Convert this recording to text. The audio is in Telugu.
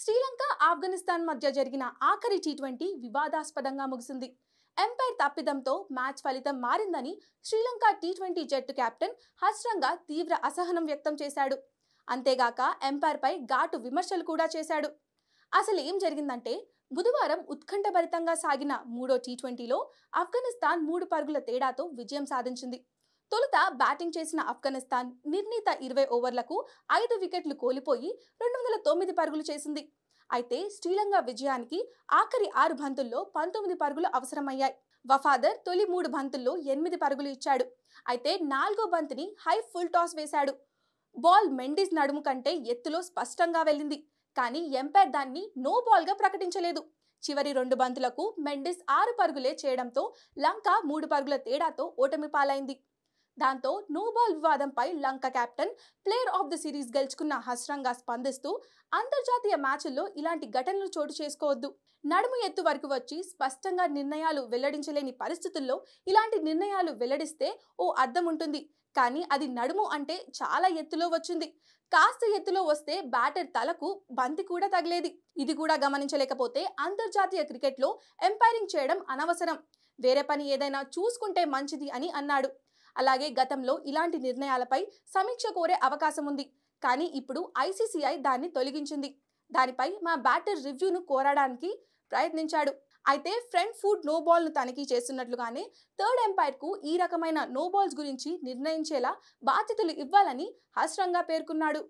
శ్రీలంక ఆఫ్ఘనిస్తాన్ మధ్య జరిగిన ఆఖరి టీ ట్వంటీ వివాదాస్పదంగా ముగిసింది ఎంపైర్ తప్పిదంతో మ్యాచ్ ఫలితం మారిందని శ్రీలంక టీ ట్వంటీ జట్టు కెప్టెన్ హస్రంగా తీవ్ర అసహనం వ్యక్తం చేశాడు అంతేగాక ఎంపైర్పై ఘాటు విమర్శలు కూడా చేశాడు అసలు ఏం జరిగిందంటే బుధవారం ఉత్కంఠభరితంగా సాగిన మూడో టీ ట్వంటీలో ఆఫ్ఘనిస్తాన్ మూడు పరుగుల తేడాతో విజయం సాధించింది తొలుత బ్యాటింగ్ చేసిన ఆఫ్ఘనిస్తాన్ నిర్ణీత ఇరవై ఓవర్లకు ఐదు వికెట్లు కోల్పోయి రెండు వందల తొమ్మిది పరుగులు చేసింది అయితే శ్రీలంక విజయానికి ఆఖరి ఆరు బంతుల్లో పంతొమ్మిది పరుగులు అవసరమయ్యాయి వఫాదర్ తొలి మూడు బంతుల్లో ఎనిమిది పరుగులు ఇచ్చాడు అయితే నాలుగో బంతిని హై ఫుల్ టాస్ వేశాడు బాల్ మెండిస్ నడుము కంటే ఎత్తులో స్పష్టంగా వెళ్ళింది కానీ ఎంపైర్ దాన్ని నో బాల్గా ప్రకటించలేదు చివరి రెండు బంతులకు మెండిస్ ఆరు పరుగులే చేయడంతో లంక మూడు పరుగుల తేడాతో ఓటమి పాలైంది దాంతో నోబాల్ వివాదంపై Lanka captain player of the series గెలుచుకున్న హస్రంగా స్పందిస్తూ అంతర్జాతీయ మ్యాచ్ల్లో ఇలాంటి ఘటనలు చోటు చేసుకోవద్దు నడుము ఎత్తు వరకు వచ్చి స్పష్టంగా నిర్ణయాలు వెల్లడించలేని పరిస్థితుల్లో ఇలాంటి నిర్ణయాలు వెల్లడిస్తే ఓ అర్థం ఉంటుంది కానీ అది నడుము అంటే చాలా ఎత్తులో వచ్చింది కాస్త ఎత్తులో వస్తే బ్యాటర్ తలకు బంతి కూడా తగిలేది ఇది కూడా గమనించలేకపోతే అంతర్జాతీయ క్రికెట్లో ఎంపైరింగ్ చేయడం అనవసరం వేరే పని ఏదైనా చూసుకుంటే మంచిది అని అన్నాడు అలాగే గతంలో ఇలాంటి నిర్ణయాలపై సమీక్ష కోరే అవకాశం ఉంది కానీ ఇప్పుడు ఐసీసీఐ దాన్ని తొలగించింది దానిపై మా బ్యాటర్ రివ్యూను కోరడానికి ప్రయత్నించాడు అయితే ఫ్రంట్ ఫుడ్ నో బాల్ను తనిఖీ చేస్తున్నట్లుగానే థర్డ్ ఎంపైర్కు ఈ రకమైన నో బాల్స్ గురించి నిర్ణయించేలా బాధ్యతలు ఇవ్వాలని హస్రంగా పేర్కొన్నాడు